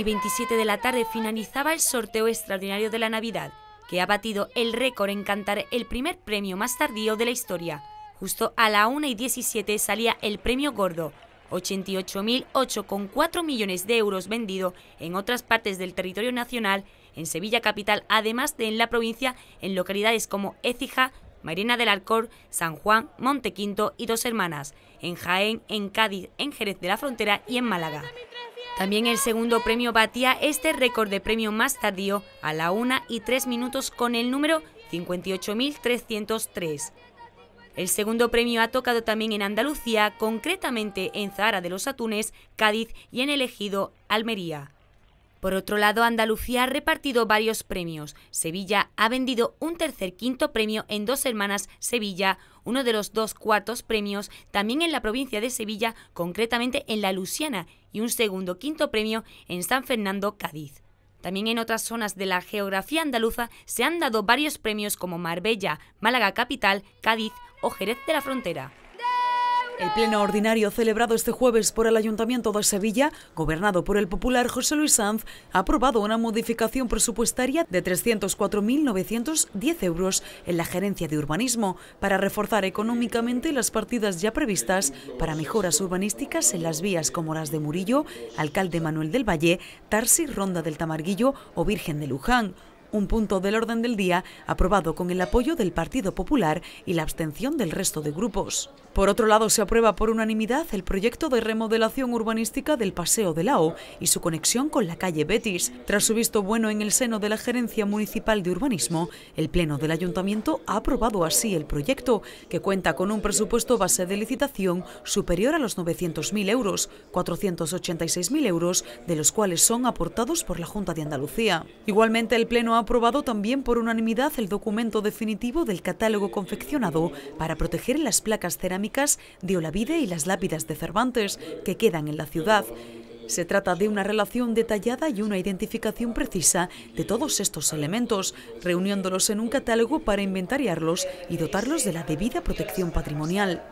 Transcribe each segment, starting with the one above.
y 27 de la tarde finalizaba el sorteo extraordinario de la Navidad, que ha batido el récord en cantar el primer premio más tardío de la historia. Justo a la 1 y 17 salía el premio gordo, 88.008,4 millones de euros vendido en otras partes del territorio nacional, en Sevilla capital, además de en la provincia, en localidades como Écija, Marina del Alcor, San Juan, Quinto y Dos Hermanas, en Jaén, en Cádiz, en Jerez de la Frontera y en Málaga. También el segundo premio batía este récord de premio más tardío a la 1 y 3 minutos con el número 58.303. El segundo premio ha tocado también en Andalucía, concretamente en Zahara de los Atunes, Cádiz y en el Ejido, Almería. Por otro lado, Andalucía ha repartido varios premios. Sevilla ha vendido un tercer quinto premio en Dos Hermanas Sevilla, uno de los dos cuartos premios también en la provincia de Sevilla, concretamente en La Luciana, y un segundo quinto premio en San Fernando, Cádiz. También en otras zonas de la geografía andaluza se han dado varios premios como Marbella, Málaga Capital, Cádiz o Jerez de la Frontera. El pleno ordinario celebrado este jueves por el Ayuntamiento de Sevilla, gobernado por el popular José Luis Sanz, ha aprobado una modificación presupuestaria de 304.910 euros en la gerencia de urbanismo para reforzar económicamente las partidas ya previstas para mejoras urbanísticas en las vías como las de Murillo, Alcalde Manuel del Valle, Tarsi, Ronda del Tamarguillo o Virgen de Luján un punto del orden del día aprobado con el apoyo del Partido Popular y la abstención del resto de grupos. Por otro lado, se aprueba por unanimidad el proyecto de remodelación urbanística del Paseo de Lao y su conexión con la calle Betis. Tras su visto bueno en el seno de la Gerencia Municipal de Urbanismo, el Pleno del Ayuntamiento ha aprobado así el proyecto, que cuenta con un presupuesto base de licitación superior a los 900.000 euros, 486.000 euros de los cuales son aportados por la Junta de Andalucía. Igualmente, el Pleno aprobado también por unanimidad el documento definitivo del catálogo confeccionado para proteger las placas cerámicas de Olavide y las lápidas de Cervantes que quedan en la ciudad. Se trata de una relación detallada y una identificación precisa de todos estos elementos, reuniéndolos en un catálogo para inventariarlos y dotarlos de la debida protección patrimonial.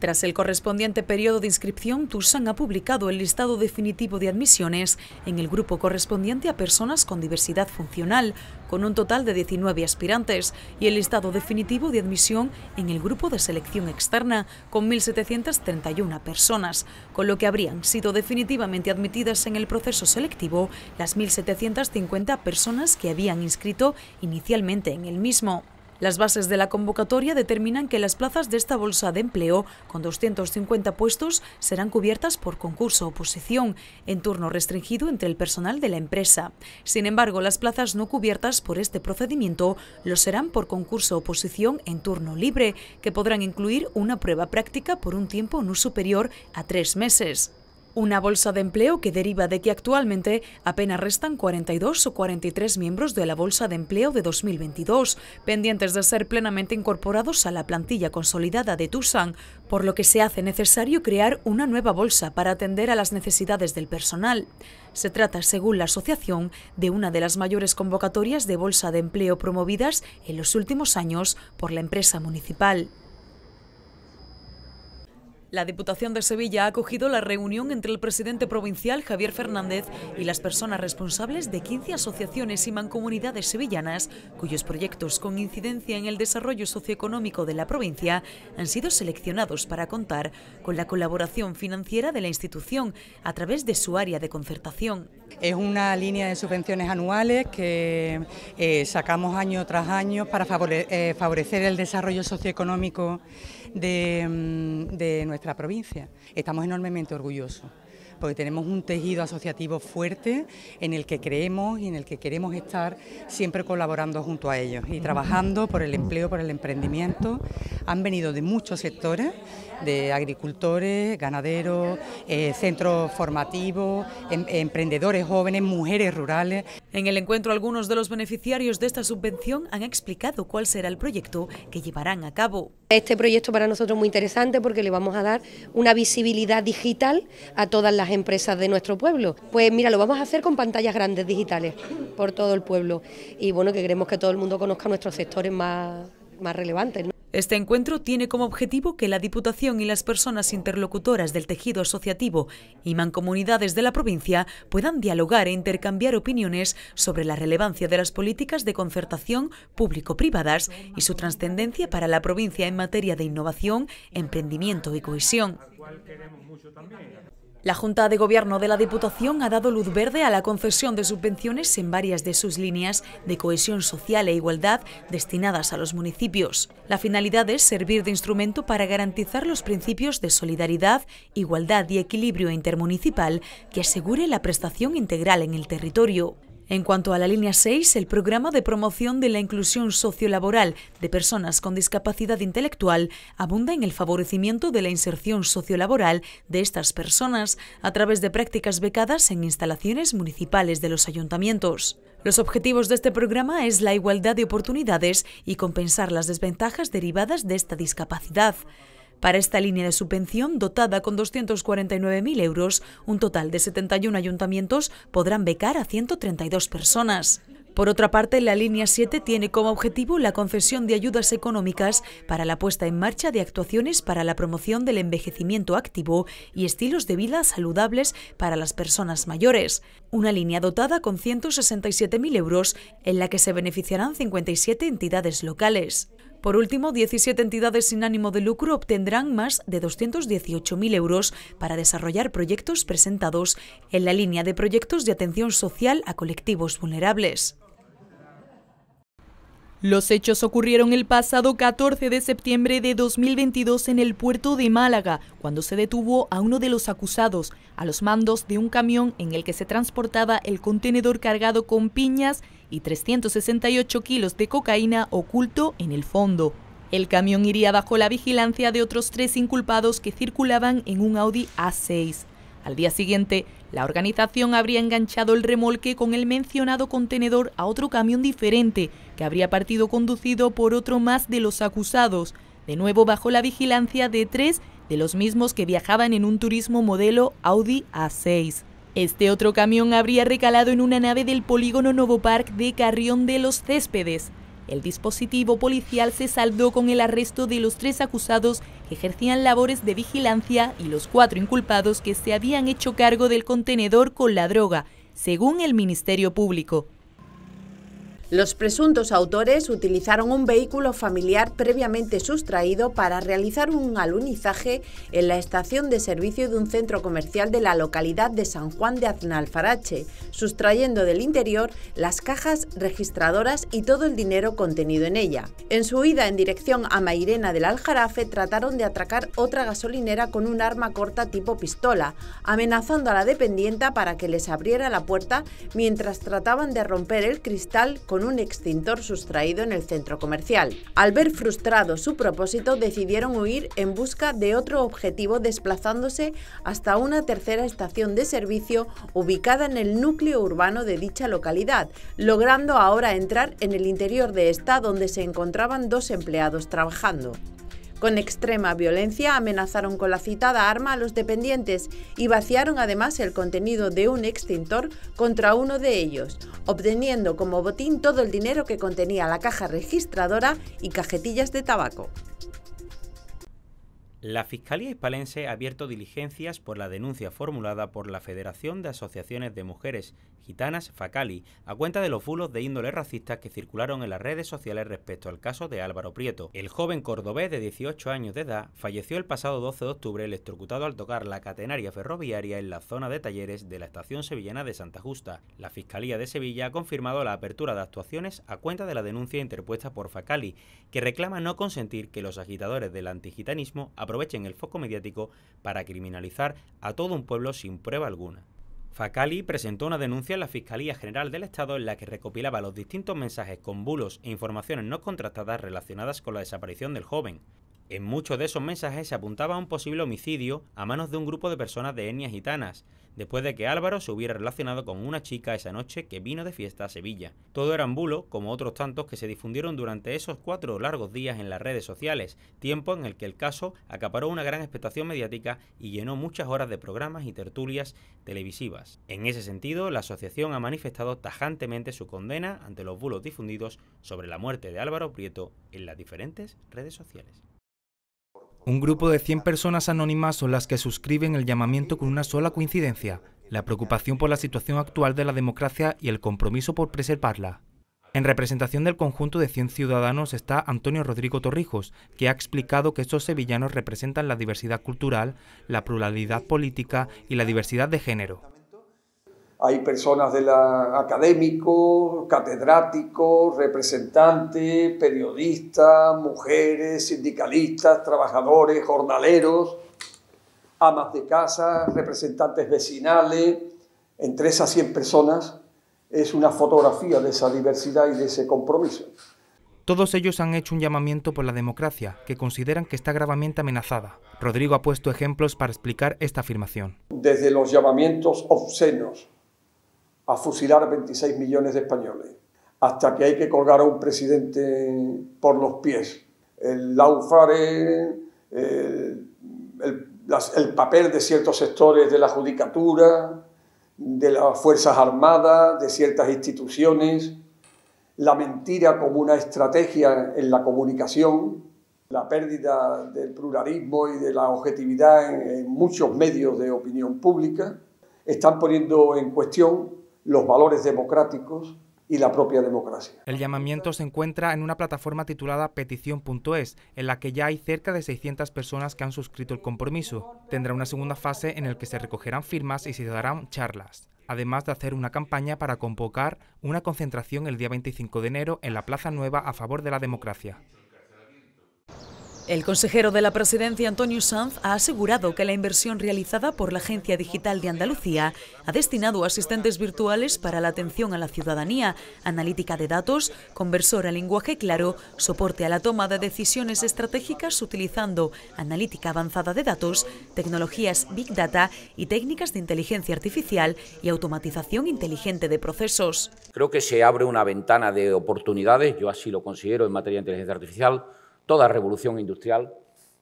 Tras el correspondiente periodo de inscripción, TUSAN ha publicado el listado definitivo de admisiones en el grupo correspondiente a personas con diversidad funcional, con un total de 19 aspirantes, y el listado definitivo de admisión en el grupo de selección externa, con 1.731 personas, con lo que habrían sido definitivamente admitidas en el proceso selectivo las 1.750 personas que habían inscrito inicialmente en el mismo. Las bases de la convocatoria determinan que las plazas de esta bolsa de empleo, con 250 puestos, serán cubiertas por concurso oposición, en turno restringido entre el personal de la empresa. Sin embargo, las plazas no cubiertas por este procedimiento lo serán por concurso oposición en turno libre, que podrán incluir una prueba práctica por un tiempo no superior a tres meses. Una bolsa de empleo que deriva de que actualmente apenas restan 42 o 43 miembros de la bolsa de empleo de 2022, pendientes de ser plenamente incorporados a la plantilla consolidada de Tucson, por lo que se hace necesario crear una nueva bolsa para atender a las necesidades del personal. Se trata, según la asociación, de una de las mayores convocatorias de bolsa de empleo promovidas en los últimos años por la empresa municipal. La Diputación de Sevilla ha acogido la reunión entre el presidente provincial Javier Fernández y las personas responsables de 15 asociaciones y mancomunidades sevillanas, cuyos proyectos con incidencia en el desarrollo socioeconómico de la provincia han sido seleccionados para contar con la colaboración financiera de la institución a través de su área de concertación. Es una línea de subvenciones anuales que eh, sacamos año tras año para eh, favorecer el desarrollo socioeconómico Mm, de, nuestra provincia. Estamos enormemente orgullosos porque tenemos un tejido asociativo fuerte en el que creemos y en el que queremos estar siempre colaborando junto a ellos y trabajando por el empleo, por el emprendimiento. Han venido de muchos sectores, de agricultores, ganaderos, eh, centros formativos, em, emprendedores jóvenes, mujeres rurales. En el encuentro algunos de los beneficiarios de esta subvención han explicado cuál será el proyecto que llevarán a cabo. Este proyecto para nosotros es muy interesante porque le vamos a dar una visibilidad digital a todas las empresas de nuestro pueblo. Pues mira, lo vamos a hacer con pantallas grandes digitales por todo el pueblo y bueno, que queremos que todo el mundo conozca nuestros sectores más, más relevantes. Este encuentro tiene como objetivo que la Diputación y las personas interlocutoras del tejido asociativo y mancomunidades de la provincia puedan dialogar e intercambiar opiniones sobre la relevancia de las políticas de concertación público-privadas y su trascendencia para la provincia en materia de innovación, emprendimiento y cohesión. La Junta de Gobierno de la Diputación ha dado luz verde a la concesión de subvenciones en varias de sus líneas de cohesión social e igualdad destinadas a los municipios. La finalidad es servir de instrumento para garantizar los principios de solidaridad, igualdad y equilibrio intermunicipal que asegure la prestación integral en el territorio. En cuanto a la línea 6, el programa de promoción de la inclusión sociolaboral de personas con discapacidad intelectual abunda en el favorecimiento de la inserción sociolaboral de estas personas a través de prácticas becadas en instalaciones municipales de los ayuntamientos. Los objetivos de este programa es la igualdad de oportunidades y compensar las desventajas derivadas de esta discapacidad. Para esta línea de subvención, dotada con 249.000 euros, un total de 71 ayuntamientos podrán becar a 132 personas. Por otra parte, la línea 7 tiene como objetivo la concesión de ayudas económicas para la puesta en marcha de actuaciones para la promoción del envejecimiento activo y estilos de vida saludables para las personas mayores. Una línea dotada con 167.000 euros en la que se beneficiarán 57 entidades locales. Por último, 17 entidades sin ánimo de lucro obtendrán más de 218.000 euros para desarrollar proyectos presentados en la línea de proyectos de atención social a colectivos vulnerables. Los hechos ocurrieron el pasado 14 de septiembre de 2022 en el puerto de Málaga, cuando se detuvo a uno de los acusados a los mandos de un camión en el que se transportaba el contenedor cargado con piñas y 368 kilos de cocaína oculto en el fondo. El camión iría bajo la vigilancia de otros tres inculpados que circulaban en un Audi A6. Al día siguiente, la organización habría enganchado el remolque con el mencionado contenedor a otro camión diferente, que habría partido conducido por otro más de los acusados, de nuevo bajo la vigilancia de tres de los mismos que viajaban en un turismo modelo Audi A6. Este otro camión habría recalado en una nave del polígono Park de Carrión de los Céspedes. El dispositivo policial se saldó con el arresto de los tres acusados que ejercían labores de vigilancia y los cuatro inculpados que se habían hecho cargo del contenedor con la droga, según el Ministerio Público. Los presuntos autores utilizaron un vehículo familiar previamente sustraído para realizar un alunizaje en la estación de servicio de un centro comercial de la localidad de San Juan de Aznalfarache, sustrayendo del interior las cajas registradoras y todo el dinero contenido en ella. En su huida en dirección a Mairena del Aljarafe trataron de atracar otra gasolinera con un arma corta tipo pistola, amenazando a la dependienta para que les abriera la puerta mientras trataban de romper el cristal con un extintor sustraído en el centro comercial. Al ver frustrado su propósito, decidieron huir en busca de otro objetivo desplazándose hasta una tercera estación de servicio ubicada en el núcleo urbano de dicha localidad, logrando ahora entrar en el interior de esta donde se encontraban dos empleados trabajando. Con extrema violencia amenazaron con la citada arma a los dependientes y vaciaron además el contenido de un extintor contra uno de ellos, obteniendo como botín todo el dinero que contenía la caja registradora y cajetillas de tabaco. La Fiscalía Hispalense ha abierto diligencias por la denuncia formulada por la Federación de Asociaciones de Mujeres Gitanas Facali a cuenta de los bulos de índole racista que circularon en las redes sociales respecto al caso de Álvaro Prieto. El joven cordobés de 18 años de edad falleció el pasado 12 de octubre electrocutado al tocar la catenaria ferroviaria en la zona de talleres de la estación sevillana de Santa Justa. La Fiscalía de Sevilla ha confirmado la apertura de actuaciones a cuenta de la denuncia interpuesta por Facali, que reclama no consentir que los agitadores del antigitanismo aprovechen el foco mediático para criminalizar a todo un pueblo sin prueba alguna. Facali presentó una denuncia en la Fiscalía General del Estado en la que recopilaba los distintos mensajes con bulos e informaciones no contrastadas relacionadas con la desaparición del joven. En muchos de esos mensajes se apuntaba a un posible homicidio a manos de un grupo de personas de etnias gitanas, después de que Álvaro se hubiera relacionado con una chica esa noche que vino de fiesta a Sevilla. Todo era un bulo, como otros tantos que se difundieron durante esos cuatro largos días en las redes sociales, tiempo en el que el caso acaparó una gran expectación mediática y llenó muchas horas de programas y tertulias televisivas. En ese sentido, la asociación ha manifestado tajantemente su condena ante los bulos difundidos sobre la muerte de Álvaro Prieto en las diferentes redes sociales. Un grupo de 100 personas anónimas son las que suscriben el llamamiento con una sola coincidencia, la preocupación por la situación actual de la democracia y el compromiso por preservarla. En representación del conjunto de 100 ciudadanos está Antonio Rodrigo Torrijos, que ha explicado que estos sevillanos representan la diversidad cultural, la pluralidad política y la diversidad de género hay personas de la académicos, catedráticos, representantes, periodistas, mujeres, sindicalistas, trabajadores, jornaleros, amas de casa, representantes vecinales, entre esas 100 personas es una fotografía de esa diversidad y de ese compromiso. Todos ellos han hecho un llamamiento por la democracia, que consideran que está gravemente amenazada. Rodrigo ha puesto ejemplos para explicar esta afirmación. Desde los llamamientos obscenos, a fusilar 26 millones de españoles, hasta que hay que colgar a un presidente por los pies. El Laufare, el, el, papel de ciertos sectores de la judicatura, de las Fuerzas Armadas, de ciertas instituciones, la mentira como una estrategia en la comunicación, la pérdida del pluralismo y de la objetividad en muchos medios de opinión pública, están poniendo en cuestión los valores democráticos y la propia democracia. El llamamiento se encuentra en una plataforma titulada petición.es, en la que ya hay cerca de 600 personas que han suscrito el compromiso. Tendrá una segunda fase en la que se recogerán firmas y se darán charlas, además de hacer una campaña para convocar una concentración el día 25 de enero en la Plaza Nueva a favor de la democracia. El consejero de la presidencia, Antonio Sanz, ha asegurado que la inversión realizada por la Agencia Digital de Andalucía ha destinado asistentes virtuales para la atención a la ciudadanía, analítica de datos, conversor a lenguaje claro, soporte a la toma de decisiones estratégicas utilizando analítica avanzada de datos, tecnologías Big Data y técnicas de inteligencia artificial y automatización inteligente de procesos. Creo que se abre una ventana de oportunidades, yo así lo considero en materia de inteligencia artificial Toda revolución industrial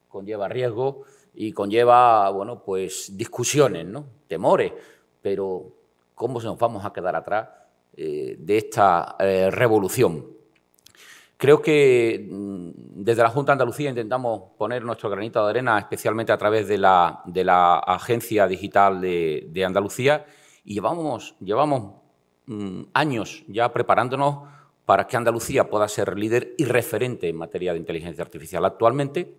conlleva riesgo y conlleva, bueno, pues discusiones, ¿no? temores, pero ¿cómo nos vamos a quedar atrás eh, de esta eh, revolución? Creo que mm, desde la Junta de Andalucía intentamos poner nuestro granito de arena, especialmente a través de la, Agencia Digital de, Andalucía, y llevamos, mm, años ya preparándonos para que Andalucía pueda ser líder y referente en materia de inteligencia artificial. Actualmente,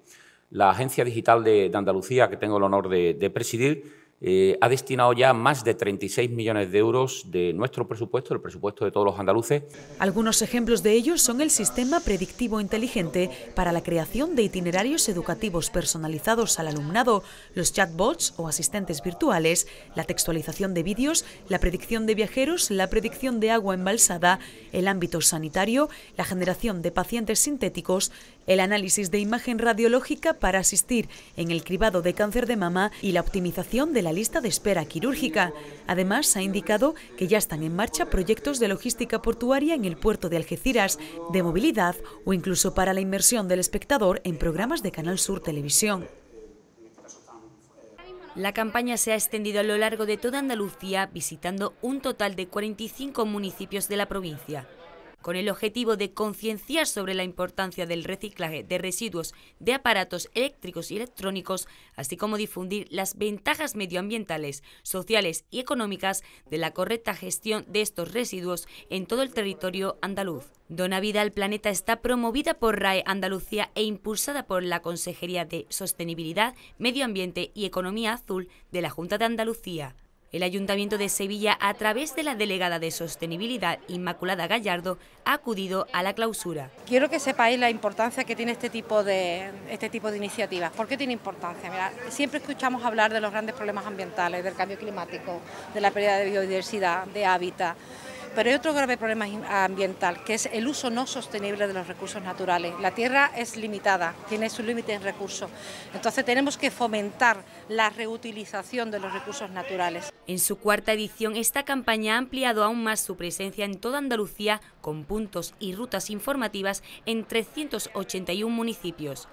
la Agencia Digital de, Andalucía, que tengo el honor de presidir, eh, ha destinado ya más de 36 millones de euros de nuestro presupuesto, el presupuesto de todos los andaluces. Algunos ejemplos de ellos son el sistema predictivo inteligente para la creación de itinerarios educativos personalizados al alumnado, los chatbots o asistentes virtuales, la textualización de vídeos, la predicción de viajeros, la predicción de agua embalsada, el ámbito sanitario, la generación de pacientes sintéticos, el análisis de imagen radiológica para asistir en el cribado de cáncer de mama y la optimización de la lista de espera quirúrgica. Además, ha indicado que ya están en marcha proyectos de logística portuaria en el puerto de Algeciras, de movilidad o incluso para la inmersión del espectador en programas de Canal Sur Televisión. La campaña se ha extendido a lo largo de toda Andalucía, visitando un total de 45 municipios de la provincia con el objetivo de concienciar sobre la importancia del reciclaje de residuos de aparatos eléctricos y electrónicos, así como difundir las ventajas medioambientales, sociales y económicas de la correcta gestión de estos residuos en todo el territorio andaluz. Dona Vida al Planeta está promovida por RAE Andalucía e impulsada por la Consejería de Sostenibilidad, Medio Ambiente y Economía Azul de la Junta de Andalucía. El Ayuntamiento de Sevilla, a través de la delegada de Sostenibilidad, Inmaculada Gallardo, ha acudido a la clausura. Quiero que sepáis la importancia que tiene este tipo de, este tipo de iniciativas. ¿Por qué tiene importancia? siempre escuchamos hablar de los grandes problemas ambientales, del cambio climático, de la pérdida de biodiversidad, de hábitat. Pero hay otro grave problema ambiental, que es el uso no sostenible de los recursos naturales. La tierra es limitada, tiene su límite en recursos. Entonces tenemos que fomentar la reutilización de los recursos naturales. En su cuarta edición, esta campaña ha ampliado aún más su presencia en toda Andalucía con puntos y rutas informativas en 381 municipios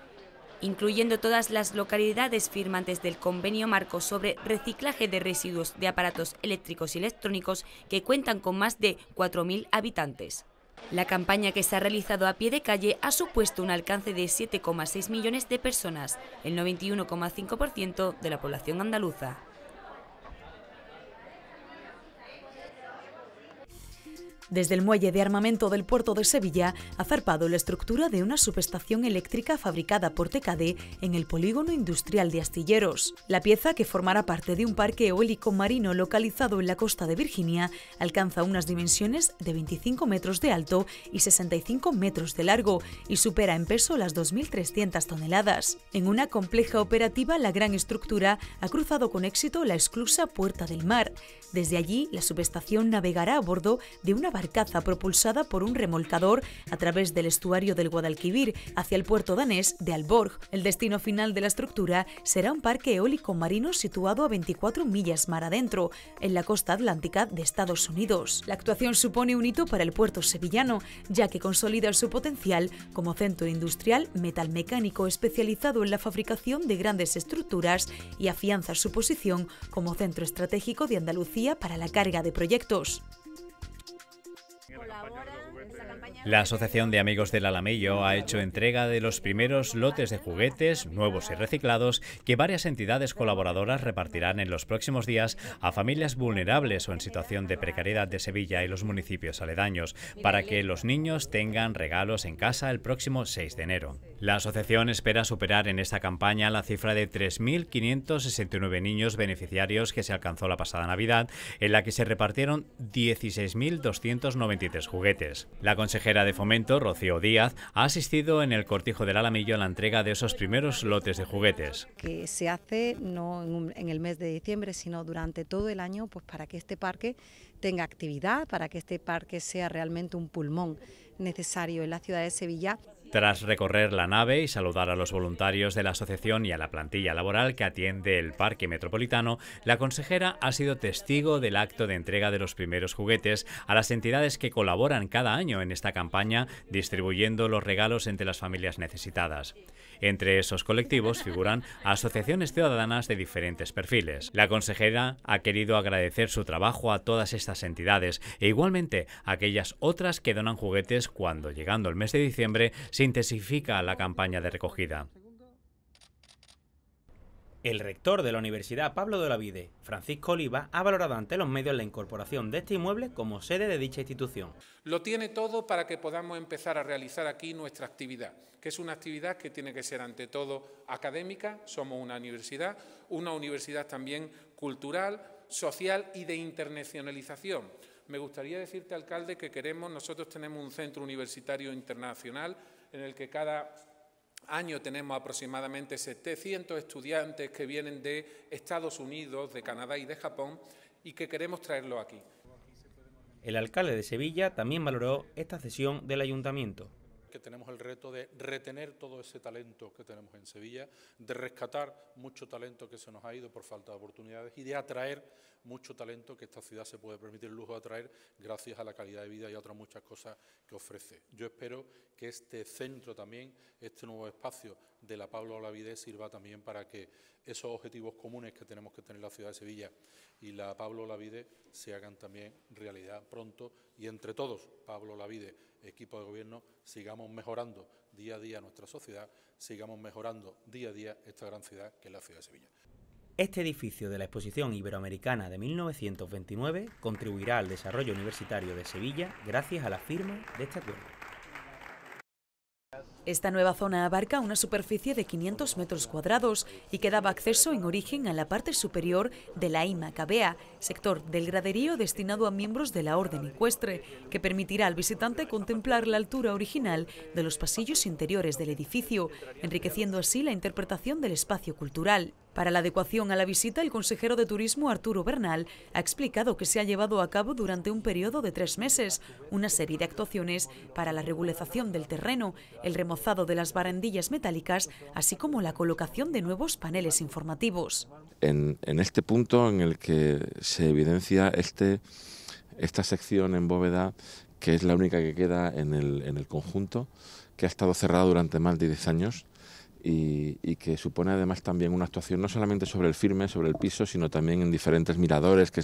incluyendo todas las localidades firmantes del convenio marco sobre reciclaje de residuos de aparatos eléctricos y electrónicos que cuentan con más de 4.000 habitantes. La campaña que se ha realizado a pie de calle ha supuesto un alcance de 7,6 millones de personas, el 91,5% de la población andaluza. Desde el muelle de armamento del puerto de Sevilla ha zarpado la estructura de una subestación eléctrica fabricada por TKD en el polígono industrial de Astilleros. La pieza, que formará parte de un parque eólico marino localizado en la costa de Virginia, alcanza unas dimensiones de 25 metros de alto y 65 metros de largo y supera en peso las 2.300 toneladas. En una compleja operativa, la gran estructura ha cruzado con éxito la exclusa Puerta del Mar. Desde allí, la subestación navegará a bordo de una barcaza propulsada por un remolcador a través del estuario del Guadalquivir hacia el puerto danés de Alborg. El destino final de la estructura será un parque eólico marino situado a 24 millas mar adentro, en la costa atlántica de Estados Unidos. La actuación supone un hito para el puerto sevillano, ya que consolida su potencial como centro industrial metalmecánico especializado en la fabricación de grandes estructuras y afianza su posición como centro estratégico de Andalucía para la carga de proyectos. La Asociación de Amigos del Alamillo ha hecho entrega de los primeros lotes de juguetes, nuevos y reciclados, que varias entidades colaboradoras repartirán en los próximos días a familias vulnerables o en situación de precariedad de Sevilla y los municipios aledaños, para que los niños tengan regalos en casa el próximo 6 de enero. La asociación espera superar en esta campaña la cifra de 3.569 niños beneficiarios que se alcanzó la pasada Navidad, en la que se repartieron 16.293 juguetes. La consejera de Fomento, Rocío Díaz, ha asistido en el Cortijo del Alamillo a la entrega de esos primeros lotes de juguetes. Que se hace no en el mes de diciembre, sino durante todo el año, pues para que este parque tenga actividad, para que este parque sea realmente un pulmón necesario en la ciudad de Sevilla. Tras recorrer la nave y saludar a los voluntarios de la asociación y a la plantilla laboral que atiende el parque metropolitano, la consejera ha sido testigo del acto de entrega de los primeros juguetes a las entidades que colaboran cada año en esta campaña distribuyendo los regalos entre las familias necesitadas. Entre esos colectivos figuran asociaciones ciudadanas de diferentes perfiles. La consejera ha querido agradecer su trabajo a todas estas entidades e igualmente a aquellas otras que donan juguetes cuando llegando el mes de diciembre intensifica la campaña de recogida. El rector de la Universidad Pablo de Olavide, Francisco Oliva, ha valorado ante los medios la incorporación de este inmueble como sede de dicha institución. Lo tiene todo para que podamos empezar a realizar aquí nuestra actividad, que es una actividad que tiene que ser ante todo académica, somos una universidad, una universidad también cultural, social y de internacionalización. Me gustaría decirte, alcalde, que queremos, nosotros tenemos un centro universitario internacional en el que cada año tenemos aproximadamente 700 estudiantes que vienen de Estados Unidos, de Canadá y de Japón y que queremos traerlo aquí. El alcalde de Sevilla también valoró esta cesión del ayuntamiento que tenemos el reto de retener todo ese talento que tenemos en Sevilla, de rescatar mucho talento que se nos ha ido por falta de oportunidades y de atraer mucho talento que esta ciudad se puede permitir el lujo de atraer gracias a la calidad de vida y a otras muchas cosas que ofrece. Yo espero que este centro también, este nuevo espacio, de la Pablo Olavide sirva también para que esos objetivos comunes que tenemos que tener la ciudad de Sevilla y la Pablo Olavide se hagan también realidad pronto y entre todos, Pablo Olavide, equipo de gobierno, sigamos mejorando día a día nuestra sociedad, sigamos mejorando día a día esta gran ciudad que es la ciudad de Sevilla. Este edificio de la Exposición Iberoamericana de 1929 contribuirá al desarrollo universitario de Sevilla gracias a la firma de este acuerdo. Esta nueva zona abarca una superficie de 500 metros cuadrados y que daba acceso en origen a la parte superior de la IMA sector del graderío destinado a miembros de la Orden Ecuestre, que permitirá al visitante contemplar la altura original de los pasillos interiores del edificio, enriqueciendo así la interpretación del espacio cultural. Para la adecuación a la visita, el consejero de Turismo Arturo Bernal ha explicado que se ha llevado a cabo durante un periodo de tres meses una serie de actuaciones para la regularización del terreno, el remozado de las barandillas metálicas, así como la colocación de nuevos paneles informativos. En, este punto en el que se evidencia este, esta sección en bóveda, que es la única que queda en el, en el conjunto, que ha estado cerrada durante más de 10 años, y, que supone además también una actuación no solamente sobre el firme, sobre el piso, sino también en diferentes miradores que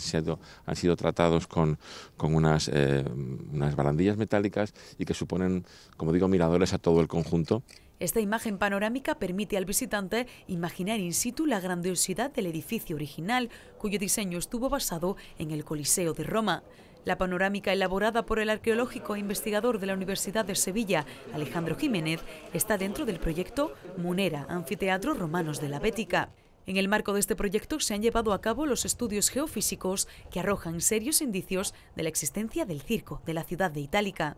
han sido, tratados con, unas, eh, unas barandillas metálicas y que suponen, como digo, miradores a todo el conjunto. Esta imagen panorámica permite al visitante imaginar in situ la grandiosidad del edificio original, cuyo diseño estuvo basado en el Coliseo de Roma. La panorámica elaborada por el arqueológico e investigador de la Universidad de Sevilla, Alejandro Jiménez, está dentro del proyecto Munera, Anfiteatro Romanos de la Bética. En el marco de este proyecto se han llevado a cabo los estudios geofísicos que arrojan serios indicios de la existencia del circo de la ciudad de Itálica.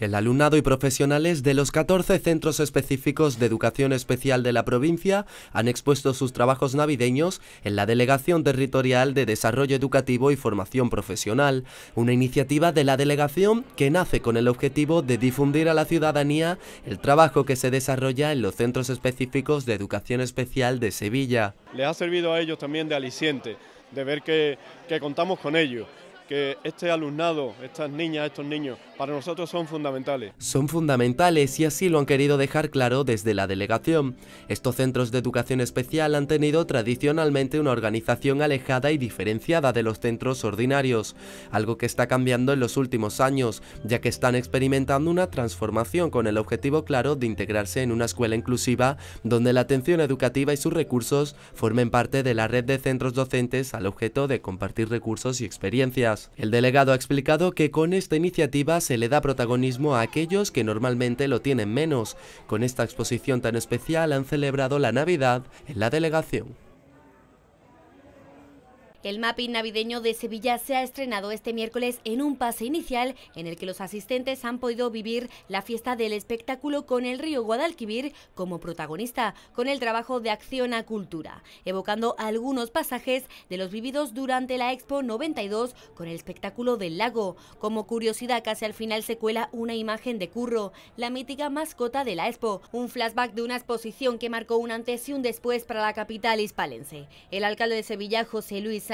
El alumnado y profesionales de los 14 centros específicos de educación especial de la provincia han expuesto sus trabajos navideños en la Delegación Territorial de Desarrollo Educativo y Formación Profesional, una iniciativa de la delegación que nace con el objetivo de difundir a la ciudadanía el trabajo que se desarrolla en los centros específicos de educación especial de Sevilla. le ha servido a ellos también de aliciente, de ver que, que contamos con ellos que este alumnado, estas niñas, estos niños, para nosotros son fundamentales. Son fundamentales y así lo han querido dejar claro desde la delegación. Estos centros de educación especial han tenido tradicionalmente una organización alejada y diferenciada de los centros ordinarios, algo que está cambiando en los últimos años, ya que están experimentando una transformación con el objetivo claro de integrarse en una escuela inclusiva donde la atención educativa y sus recursos formen parte de la red de centros docentes al objeto de compartir recursos y experiencias. El delegado ha explicado que con esta iniciativa se le da protagonismo a aquellos que normalmente lo tienen menos. Con esta exposición tan especial han celebrado la Navidad en la delegación. El mapping navideño de Sevilla se ha estrenado este miércoles en un pase inicial en el que los asistentes han podido vivir la fiesta del espectáculo con el río Guadalquivir como protagonista, con el trabajo de Acción a Cultura, evocando algunos pasajes de los vividos durante la Expo 92 con el espectáculo del lago. Como curiosidad, casi al final se cuela una imagen de Curro, la mítica mascota de la Expo, un flashback de una exposición que marcó un antes y un después para la capital hispalense. El alcalde de Sevilla, José Luis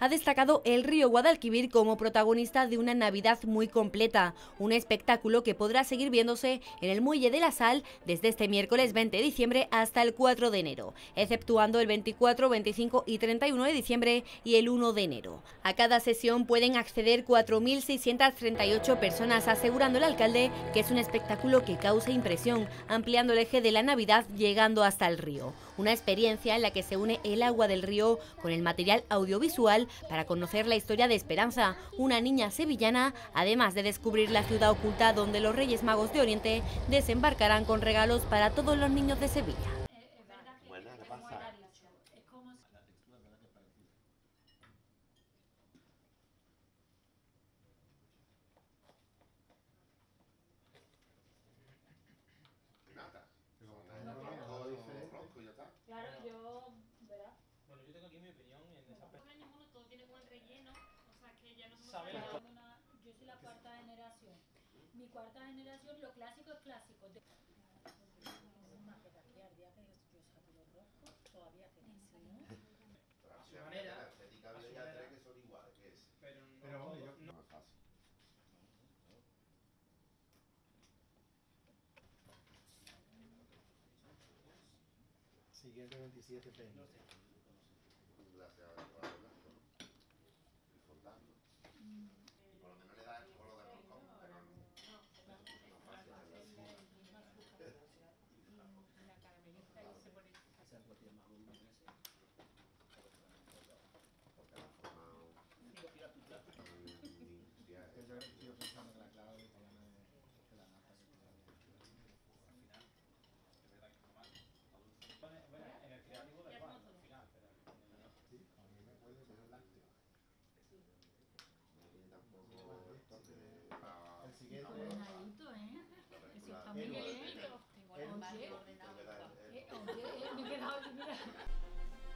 ha destacado el río Guadalquivir como protagonista de una Navidad muy completa, un espectáculo que podrá seguir viéndose en el Muelle de la Sal desde este miércoles 20 de diciembre hasta el 4 de enero, exceptuando el 24, 25 y 31 de diciembre y el 1 de enero. A cada sesión pueden acceder 4.638 personas, asegurando el alcalde que es un espectáculo que causa impresión, ampliando el eje de la Navidad llegando hasta el río. Una experiencia en la que se une el agua del río con el material audiovisual visual para conocer la historia de Esperanza, una niña sevillana, además de descubrir la ciudad oculta donde los Reyes Magos de Oriente desembarcarán con regalos para todos los niños de Sevilla. cuarta generación, lo clásico es clásico. De... Todavía que La manera, la estética tres que son iguales, que es. Pero no, Pero vamos, yo, no. no es fácil. Siguiente 27 Gracias.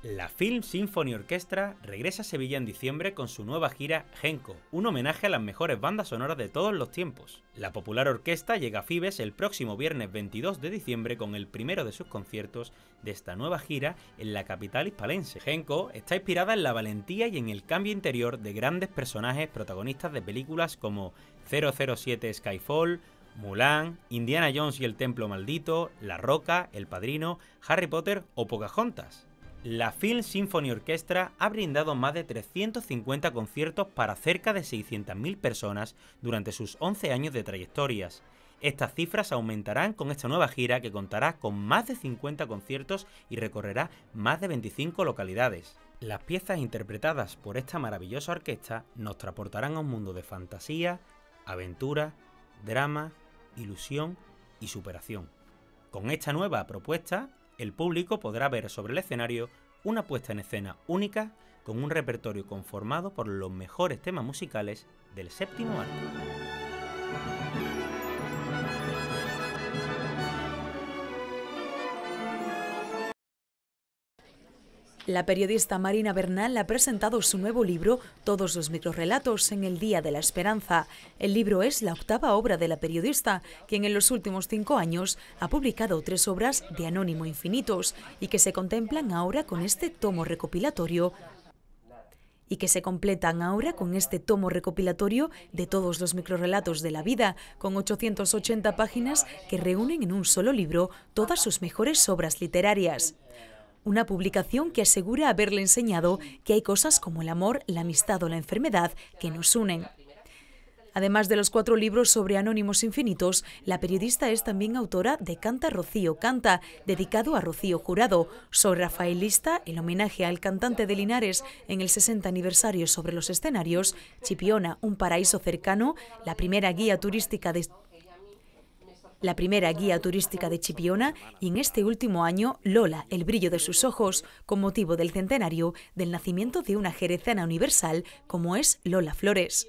La Film Symphony Orchestra regresa a Sevilla en diciembre con su nueva gira Genko, un homenaje a las mejores bandas sonoras de todos los tiempos. La popular orquesta llega a Fibes el próximo viernes 22 de diciembre con el primero de sus conciertos de esta nueva gira en la capital hispalense. Genko está inspirada en la valentía y en el cambio interior de grandes personajes protagonistas de películas como 007 Skyfall, Mulan, Indiana Jones y el Templo Maldito, La Roca, El Padrino, Harry Potter o Pocahontas. La Phil Symphony Orchestra ha brindado más de 350 conciertos para cerca de 600.000 personas durante sus 11 años de trayectorias. Estas cifras aumentarán con esta nueva gira que contará con más de 50 conciertos y recorrerá más de 25 localidades. Las piezas interpretadas por esta maravillosa orquesta nos transportarán a un mundo de fantasía, aventura, drama, ilusión y superación. Con esta nueva propuesta, el público podrá ver sobre el escenario una puesta en escena única con un repertorio conformado por los mejores temas musicales del séptimo arte. La periodista Marina Bernal ha presentado su nuevo libro, Todos los microrrelatos en el Día de la Esperanza. El libro es la octava obra de la periodista, quien en los últimos cinco años ha publicado tres obras de anónimo infinitos y que se contemplan ahora con este tomo recopilatorio y que se completan ahora con este tomo recopilatorio de todos los microrrelatos de la vida, con 880 páginas que reúnen en un solo libro todas sus mejores obras literarias. Una publicación que asegura haberle enseñado que hay cosas como el amor, la amistad o la enfermedad que nos unen. Además de los cuatro libros sobre anónimos infinitos, la periodista es también autora de Canta Rocío Canta, dedicado a Rocío Jurado. Soy Rafaelista, el homenaje al cantante de Linares en el 60 aniversario sobre los escenarios, Chipiona, un paraíso cercano, la primera guía turística de la primera guía turística de Chipiona, y en este último año Lola, el brillo de sus ojos, con motivo del centenario del nacimiento de una jerezana universal como es Lola Flores.